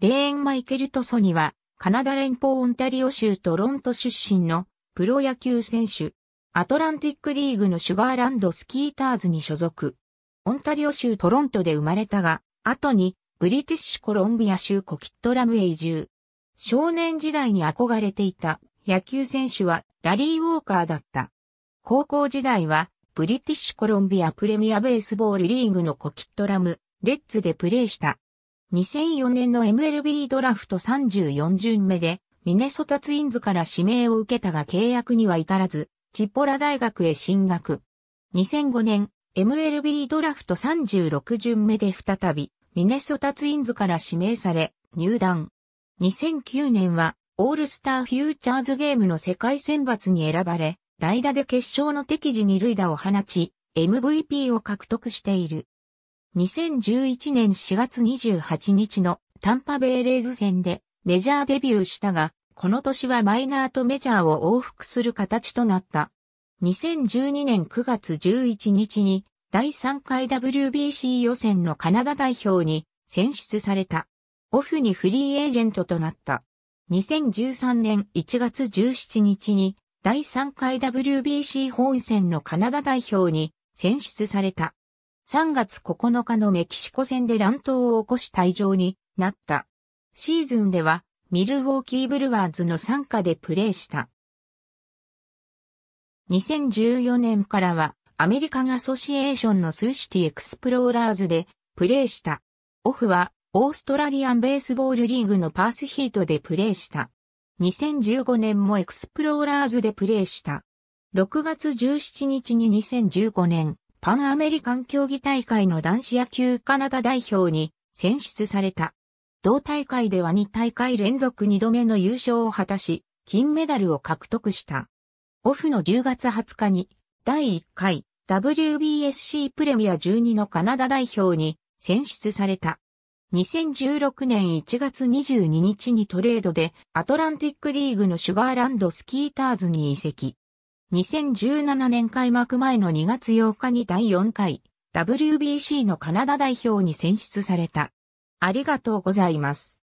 レーン・マイケル・トソニは、カナダ連邦オンタリオ州トロント出身のプロ野球選手。アトランティックリーグのシュガーランドスキーターズに所属。オンタリオ州トロントで生まれたが、後にブリティッシュコロンビア州コキットラムへ移住。少年時代に憧れていた野球選手はラリー・ウォーカーだった。高校時代はブリティッシュコロンビアプレミアベースボールリーグのコキットラム、レッツでプレーした。2004年の MLB ドラフト34巡目で、ミネソタツインズから指名を受けたが契約には至らず、チッポラ大学へ進学。2005年、MLB ドラフト36巡目で再び、ミネソタツインズから指名され、入団。2009年は、オールスターフューチャーズゲームの世界選抜に選ばれ、代打で決勝の敵時に塁打を放ち、MVP を獲得している。2011年4月28日のタンパベイレーズ戦でメジャーデビューしたが、この年はマイナーとメジャーを往復する形となった。2012年9月11日に第3回 WBC 予選のカナダ代表に選出された。オフにフリーエージェントとなった。2013年1月17日に第3回 WBC 本戦のカナダ代表に選出された。3月9日のメキシコ戦で乱闘を起こし退場になった。シーズンではミルウォーキーブルワーズの参加でプレーした。2014年からはアメリカンアソシエーションのスーシティエクスプローラーズでプレーした。オフはオーストラリアンベースボールリーグのパースヒートでプレーした。2015年もエクスプローラーズでプレーした。6月17日に2015年パンアメリカン競技大会の男子野球カナダ代表に選出された。同大会では2大会連続2度目の優勝を果たし、金メダルを獲得した。オフの10月20日に、第1回 WBSC プレミア12のカナダ代表に選出された。2016年1月22日にトレードでアトランティックリーグのシュガーランドスキーターズに移籍。2017年開幕前の2月8日に第4回 WBC のカナダ代表に選出された。ありがとうございます。